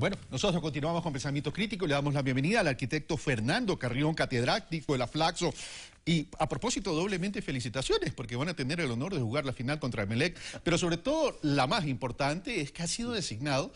Bueno, nosotros continuamos con Pensamiento Crítico le damos la bienvenida al arquitecto Fernando Carrión, catedrático de la Flaxo. Y a propósito, doblemente felicitaciones, porque van a tener el honor de jugar la final contra Emelec. Pero sobre todo, la más importante es que ha sido designado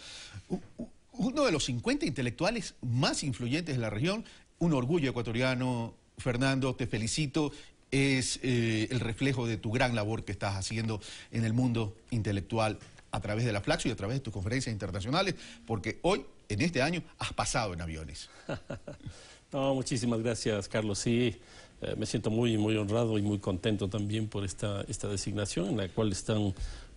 uno de los 50 intelectuales más influyentes de la región. Un orgullo ecuatoriano, Fernando, te felicito. Es eh, el reflejo de tu gran labor que estás haciendo en el mundo intelectual a través de la Flaxo y a través de tus conferencias internacionales, porque hoy, en este año, has pasado en aviones. no, muchísimas gracias, Carlos. Sí, eh, me siento muy, muy honrado y muy contento también por esta, esta designación en la cual están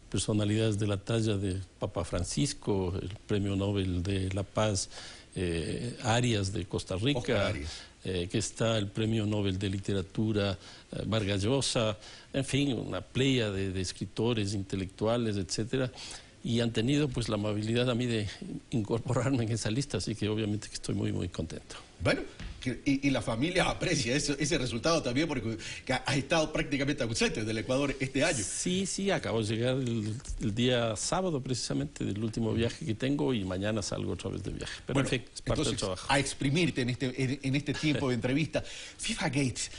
personalidades de la talla de Papa Francisco, el Premio Nobel de la Paz, eh, Arias de Costa Rica, eh, que está el Premio Nobel de Literatura eh, Vargas Llosa, en fin, una playa de, de escritores, intelectuales, etcétera, y han tenido pues la amabilidad a mí de incorporarme en esa lista, así que obviamente que estoy muy muy contento. Bueno, y, la familia aprecia ese ese resultado también porque has estado prácticamente ausente del Ecuador este año. Sí, sí, acabo de llegar el, día sábado precisamente del último viaje que tengo y mañana salgo otra vez de viaje. Pero en fin, es parte del trabajo. A exprimirte en este, en este tiempo de entrevista. FIFA Gates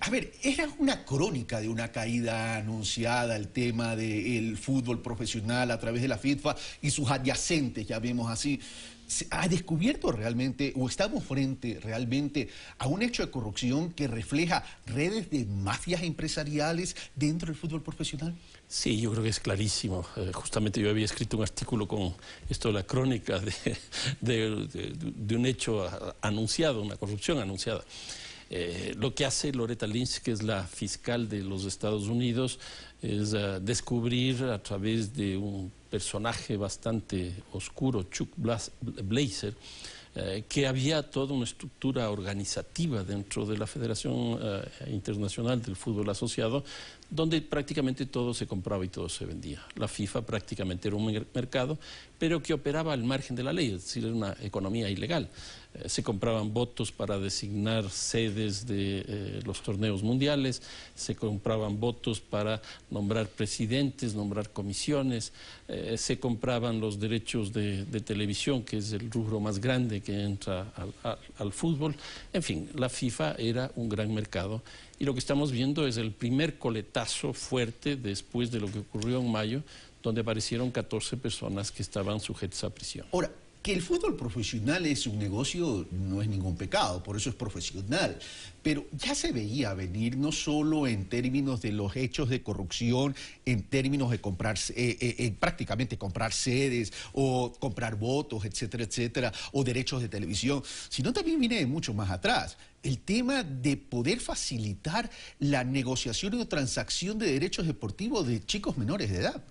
a ver, era una crónica de una caída anunciada el tema del fútbol profesional a través de la FIFA y sus adyacentes, ya vemos así. ¿Ha descubierto realmente o estamos frente realmente a un hecho de corrupción que refleja redes de mafias empresariales dentro del fútbol profesional? Sí, yo creo que es clarísimo. Eh, justamente yo había escrito un artículo con esto de la crónica de un hecho anunciado, una corrupción anunciada. Eh, lo que hace Loretta Lynch, que es la fiscal de los Estados Unidos, es eh, descubrir a través de un personaje bastante oscuro, Chuck Blazer, eh, que había toda una estructura organizativa dentro de la Federación Internacional del Fútbol Asociado donde prácticamente todo se compraba y todo se vendía. La FIFA prácticamente era un mercado, pero que operaba al margen de la ley, es decir, era una economía ilegal. Eh, se compraban votos para designar sedes de eh, los torneos mundiales, se compraban votos para nombrar presidentes, nombrar comisiones, eh, se compraban los derechos de, televisión, que es el rubro más grande que entra al fútbol. En fin, la FIFA era un gran mercado y lo que estamos viendo es el primer coletazo fuerte después de lo que ocurrió en mayo, donde aparecieron 14 personas que estaban sujetas a prisión. Que el fútbol profesional es un negocio no es ningún pecado, por eso es profesional. Pero ya se veía venir no solo en términos de los hechos de corrupción, en términos de comprarse eh, eh, prácticamente comprar sedes o comprar votos, etcétera, etcétera, o derechos de televisión, sino también viene de mucho más atrás el tema de poder facilitar la negociación o transacción de derechos deportivos de chicos menores de edad.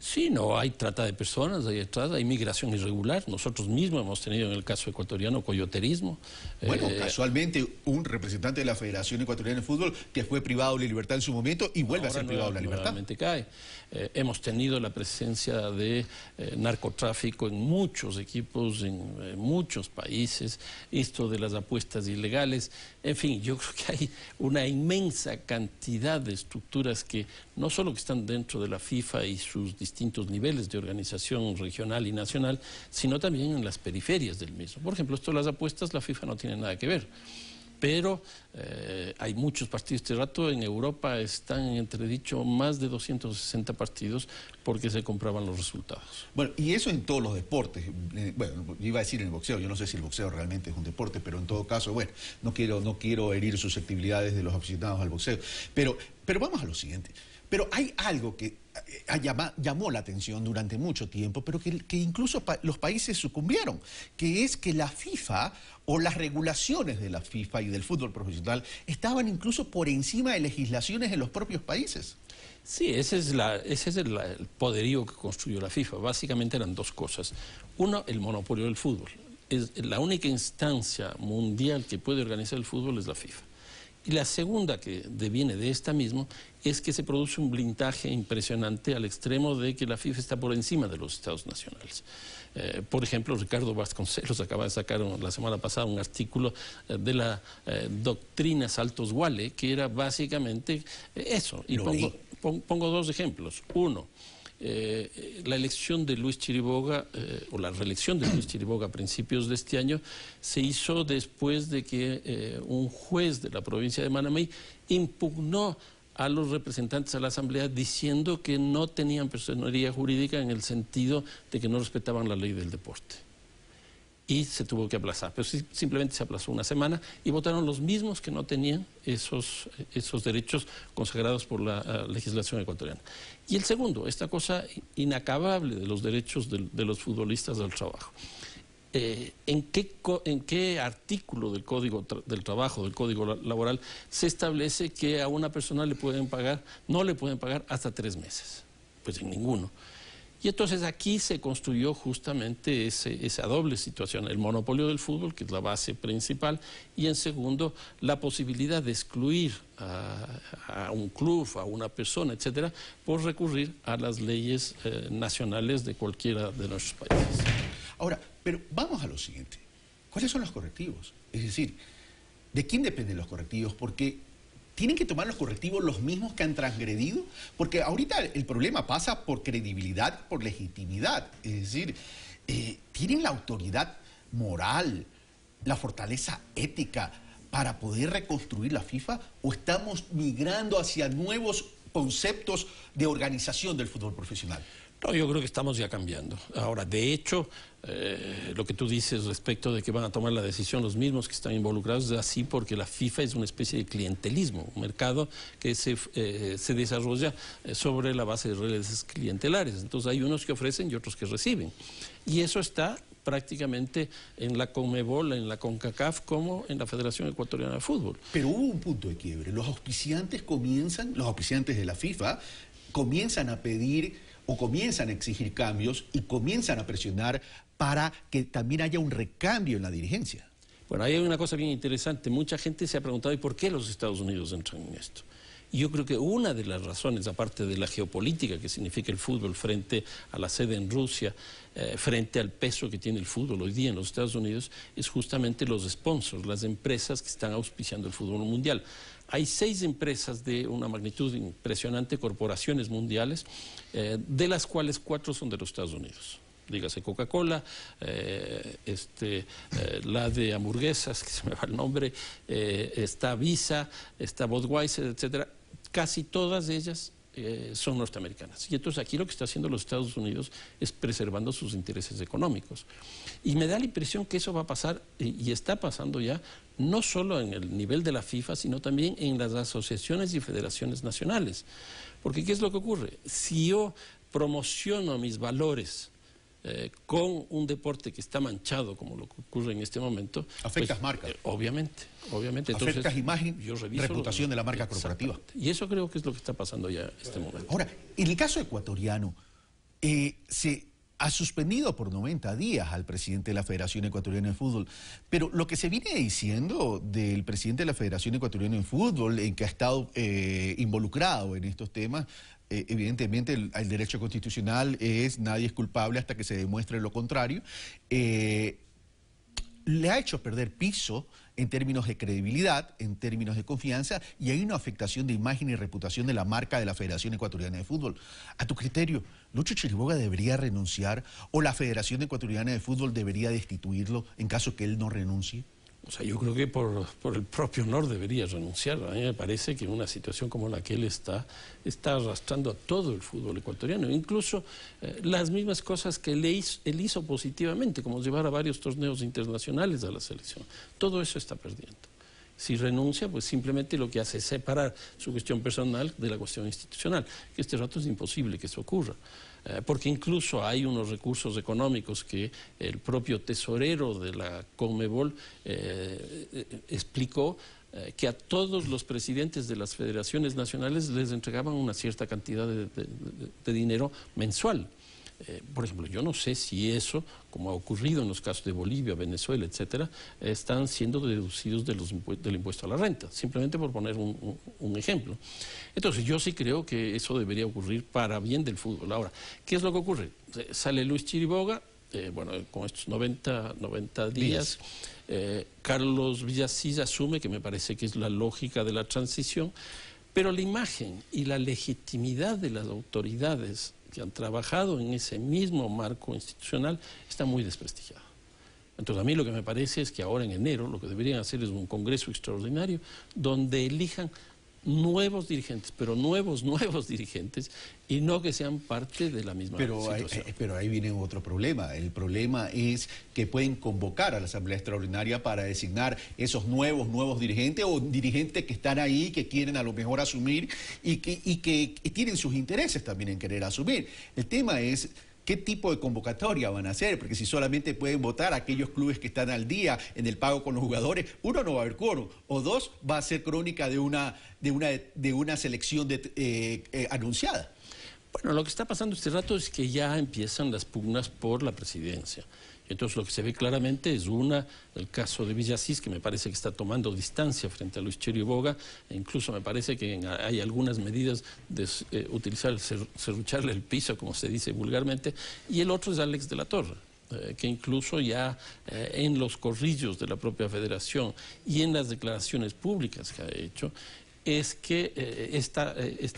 Sí, no, hay trata de personas, hay trata, hay migración irregular. Nosotros mismos hemos tenido en el caso ecuatoriano coyoterismo. Bueno, eh, casualmente un representante de la Federación Ecuatoriana de Fútbol que fue privado de la libertad en su momento y vuelve a ser privado de la libertad. cae. Eh, hemos tenido la presencia de eh, narcotráfico en muchos equipos, en, muchos países, esto de las apuestas ilegales. En fin, yo creo que hay una inmensa cantidad de estructuras que no solo que están dentro de la FIFA y sus distintos distintos niveles de organización regional y nacional, sino también en las periferias del mismo. Por ejemplo, esto de las apuestas, la FIFA no tiene nada que ver pero eh, hay muchos partidos. Este rato en Europa están entre dicho, más de 260 partidos porque se compraban los resultados. Bueno, y eso en todos los deportes. Eh, bueno, iba a decir en el boxeo, yo no sé si el boxeo realmente es un deporte, pero en todo caso, bueno, no quiero, no quiero herir susceptibilidades de los aficionados al boxeo. Pero, pero vamos a lo siguiente. Pero hay algo que eh, llamó la atención durante mucho tiempo, pero que, incluso los países sucumbieron, que es que la FIFA o las regulaciones de la FIFA y del fútbol profesional estaban incluso por encima de legislaciones en los propios países. Sí, ese es, la, el, poderío que construyó la FIFA. Básicamente eran dos cosas. Uno, el monopolio del fútbol. Es, la única instancia mundial que puede organizar el fútbol es la FIFA. Y la segunda que deviene de esta misma es que se produce un blindaje impresionante al extremo de que la FIFA está por encima de los estados nacionales. Eh, por ejemplo, Ricardo Vasconcelos acaba de sacar la semana pasada un artículo eh, de la eh, doctrina Saltos Wale, que era básicamente eso. Y pongo, pongo dos ejemplos. Uno, eh, la elección de Luis Chiriboga, eh, o la reelección de Luis Chiriboga a principios de este año, se hizo después de que eh, un juez de la provincia de Manamí impugnó a los representantes a la Asamblea diciendo que no tenían personería jurídica en el sentido de que no respetaban la ley del deporte y se tuvo que aplazar. Pero simplemente se aplazó una semana y votaron los mismos que no tenían esos, derechos consagrados por la eh, legislación ecuatoriana. Y el segundo, esta cosa inacabable de los derechos de, los futbolistas del trabajo. Eh, ¿en, qué ¿en, artículo del Código del Trabajo, del Código Laboral, se establece que a una persona le pueden pagar, no le pueden pagar hasta tres meses? Pues en ninguno. Y entonces aquí se construyó justamente esa doble situación, el monopolio del fútbol, que es la base principal, y en segundo, la posibilidad de excluir a, un club, a una persona, etcétera, por recurrir a las leyes eh, nacionales de cualquiera de nuestros países. Ahora, pero vamos a lo siguiente. ¿Cuáles son los correctivos? Es decir, ¿de quién dependen los correctivos? Porque ¿Tienen que tomar los correctivos los mismos que han transgredido? Porque ahorita el problema pasa por credibilidad, por legitimidad. Es decir, eh, ¿tienen la autoridad moral, la fortaleza ética para poder reconstruir la FIFA? ¿O estamos migrando hacia nuevos conceptos de organización del fútbol profesional? No, yo creo que estamos ya cambiando. Ahora, de hecho, eh, lo que tú dices respecto de que van a tomar la decisión los mismos que están involucrados es así porque la FIFA es una especie de clientelismo, un mercado que se, eh, se desarrolla eh, sobre la base de redes clientelares. Entonces hay unos que ofrecen y otros que reciben. Y eso está prácticamente en la Comebol, en la CONCACAF, como en la Federación Ecuatoriana de Fútbol. Pero hubo un punto de quiebre. Los auspiciantes comienzan, los auspiciantes de la FIFA, comienzan a pedir o comienzan a exigir cambios y comienzan a presionar para que también haya un recambio en la dirigencia. Bueno, ahí hay una cosa bien interesante. Mucha gente se ha preguntado, ¿y por qué los Estados Unidos entran en esto? yo creo que una de las razones, aparte de la geopolítica que significa el fútbol frente a la sede en Rusia, eh, frente al peso que tiene el fútbol hoy día en los Estados Unidos, es justamente los sponsors, las empresas que están auspiciando el fútbol mundial. Hay seis empresas de una magnitud impresionante, corporaciones mundiales, eh, de las cuales cuatro son de los Estados Unidos dígase Coca-Cola, eh, este, eh, la de hamburguesas, que se me va el nombre, está Visa, está Budweiser, etcétera, casi todas ellas eh, son norteamericanas. Y entonces aquí lo que está haciendo los Estados Unidos es preservando sus intereses económicos. Y me da la impresión que eso va a pasar eh, y está pasando ya no solo en el nivel de la FIFA, sino también en las asociaciones y federaciones nacionales. Porque ¿qué es lo que ocurre? Si yo promociono mis valores, eh, con un deporte que está manchado, como lo que ocurre en este momento. Afectas pues, marcas. Eh, obviamente, obviamente. Entonces, Afectas imagen, yo reputación de la marca corporativa. Y eso creo que es lo que está pasando ya en este momento. Ahora, en el caso ecuatoriano, eh, se ha suspendido por 90 días al presidente de la Federación Ecuatoriana de Fútbol. Pero lo que se viene diciendo del presidente de la Federación Ecuatoriana de Fútbol, en que ha estado eh, involucrado en estos temas, eh, evidentemente el, derecho constitucional es nadie es culpable hasta que se demuestre lo contrario, eh, le ha hecho perder piso en términos de credibilidad, en términos de confianza, y hay una afectación de imagen y reputación de la marca de la Federación Ecuatoriana de Fútbol. A tu criterio, ¿Lucho Chiriboga debería renunciar o la Federación Ecuatoriana de Fútbol debería destituirlo en caso que él no renuncie? O sea, yo creo que por, el propio honor debería renunciar. A mí me parece que en una situación como la que él está, está arrastrando a todo el fútbol ecuatoriano. Incluso eh, las mismas cosas que él hizo positivamente, como llevar a varios torneos internacionales a la selección. Todo eso está perdiendo. Si renuncia, pues simplemente lo que hace es separar su cuestión personal de la cuestión institucional, que este rato es imposible que eso ocurra. Eh, porque incluso hay unos recursos económicos que el propio tesorero de la Comebol eh, eh, explicó que a todos los presidentes de las federaciones nacionales les entregaban una cierta cantidad de dinero mensual. Eh, por ejemplo, yo no sé si eso, como ha ocurrido en los casos de Bolivia, Venezuela, etcétera, están siendo deducidos del impuesto a la renta, simplemente por poner un, ejemplo. Entonces, yo sí creo que eso debería ocurrir para bien del fútbol. Ahora, ¿qué es lo que ocurre? Eh, sale Luis Chiriboga, eh, bueno, con estos 90, 90 días. Carlos Villasís asume, que me parece que es la lógica de la transición, pero la imagen y la legitimidad de las autoridades que han trabajado en ese mismo marco institucional está muy desprestigiada. Entonces a mí lo que me parece es que ahora en enero lo que deberían hacer es un Congreso extraordinario donde elijan nuevos dirigentes, pero nuevos, nuevos dirigentes, y no que sean parte de la misma pero eh, pero ahí viene otro problema. El problema es que pueden convocar a la Asamblea Extraordinaria para designar esos nuevos, nuevos dirigentes o dirigentes que están ahí, que quieren a lo mejor asumir y que, tienen sus intereses también en querer asumir. El tema es qué tipo de convocatoria van a hacer, porque si solamente pueden votar aquellos clubes que están al día en el pago con los jugadores, uno no va a haber coro, o dos va a ser crónica de una, selección eh, eh, anunciada. Bueno, lo que está pasando este rato es que ya empiezan las pugnas por la presidencia. Entonces lo que se ve claramente es una, el caso de Villasís, que me parece que está tomando distancia frente a Luis Boga, e incluso me parece que hay algunas medidas de eh, utilizar, el cerrucharle el piso, como se dice vulgarmente, y el otro es Alex de la Torre. Eh, que incluso ya eh, en los corrillos de la propia federación y en las declaraciones públicas que ha hecho, es que eh, eh, esta,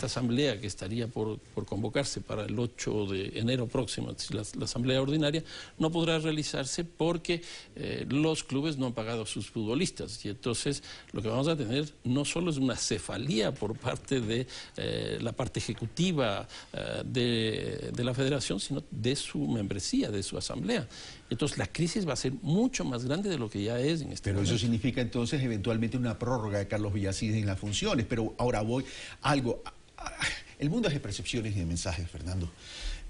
asamblea que estaría por, convocarse para el 8 de enero próximo, la, asamblea ordinaria, no podrá realizarse porque eh, los clubes no han pagado a sus futbolistas. Y entonces lo que vamos a tener no solo es una cefalía por parte de la parte ejecutiva de la federación, sino de su membresía, de su asamblea. Entonces la crisis va a ser mucho más grande de lo que ya es en este Pero eso significa entonces eventualmente una prórroga de Carlos Villacís en las funciones. Pero ahora voy algo. El mundo es de percepciones y de mensajes, Fernando.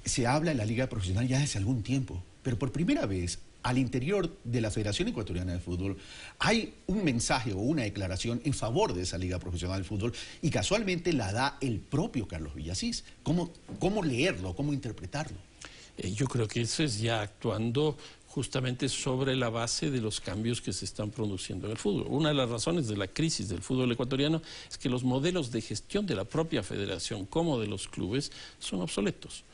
Se habla en la Liga Profesional ya desde algún tiempo, pero por primera vez al interior de la Federación Ecuatoriana de Fútbol hay un mensaje o una declaración en favor de esa Liga Profesional de Fútbol y casualmente la da el propio Carlos Villasís. cómo leerlo? ¿Cómo interpretarlo? Eh, yo creo que eso es ya actuando justamente sobre la base de los cambios que se están produciendo en el fútbol. Una de las razones de la crisis del fútbol ecuatoriano es que los modelos de gestión de la propia federación como de los clubes son obsoletos.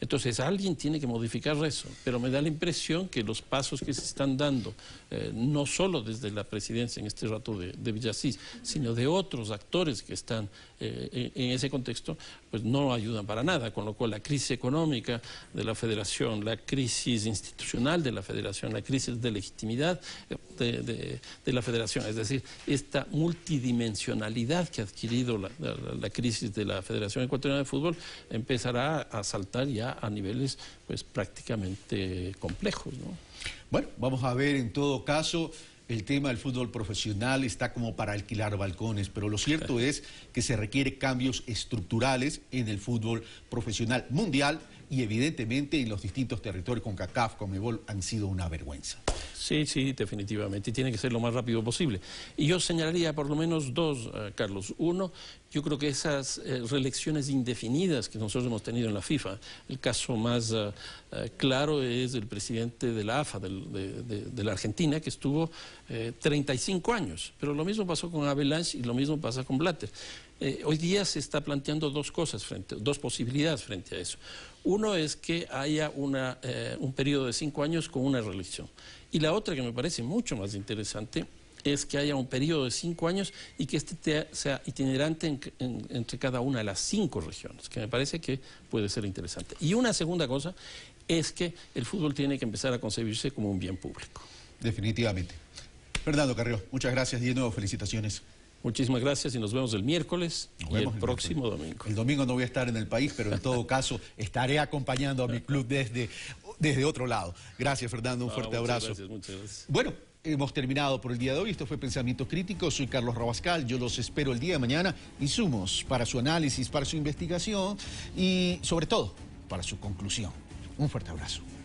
Entonces alguien tiene que modificar eso, pero me da la impresión que los pasos que se están dando, eh, no solo desde la presidencia en este rato de, de Villasís, sino de otros actores que están eh, en ese contexto, pues no ayudan para nada, con lo cual la crisis económica de la federación, la crisis institucional de la federación, la crisis de legitimidad de, la federación, es decir, esta multidimensionalidad que ha adquirido la, crisis de la Federación Ecuatoriana de Fútbol empezará a saltar ya a niveles pues prácticamente complejos. Bueno, vamos a ver en todo caso el tema del fútbol profesional está como para alquilar balcones, pero lo cierto es que se requiere cambios estructurales en el fútbol profesional mundial y evidentemente los distintos territorios con CACAF, con han sido una vergüenza. Sí, sí, definitivamente, y tiene que ser lo más rápido posible. Y yo señalaría por lo menos dos, eh, Carlos. Uno, yo creo que esas eh, reelecciones indefinidas que nosotros hemos tenido en la FIFA, el caso más eh, claro es el presidente de la AFA, del, de, la Argentina, que estuvo 35 años. Pero lo mismo pasó con Avalanche y lo mismo pasa con Blatter. Eh, hoy día se está planteando dos cosas, dos posibilidades frente a eso. Uno es que haya eh, un periodo de cinco años con una religión. Y la otra, que me parece mucho más interesante, es que haya un periodo de cinco años y que este sea itinerante entre cada una de las cinco regiones, que me parece que puede ser interesante. Y una segunda cosa es que el fútbol tiene que empezar a concebirse como un bien público. Definitivamente. Fernando Carrió, muchas gracias y de nuevo felicitaciones. Muchísimas gracias y nos vemos el miércoles y vemos el próximo domingo. El domingo no voy a estar en el país, pero en todo caso estaré acompañando a mi club desde, desde otro lado. Gracias, Fernando. Un ah, fuerte abrazo. muchas gracias. Bueno, hemos terminado por el día de hoy. Esto fue Pensamientos Críticos. Soy Carlos Rabascal. Yo los espero el día de mañana. y Insumos para su análisis, para su investigación y sobre todo para su conclusión. Un fuerte abrazo.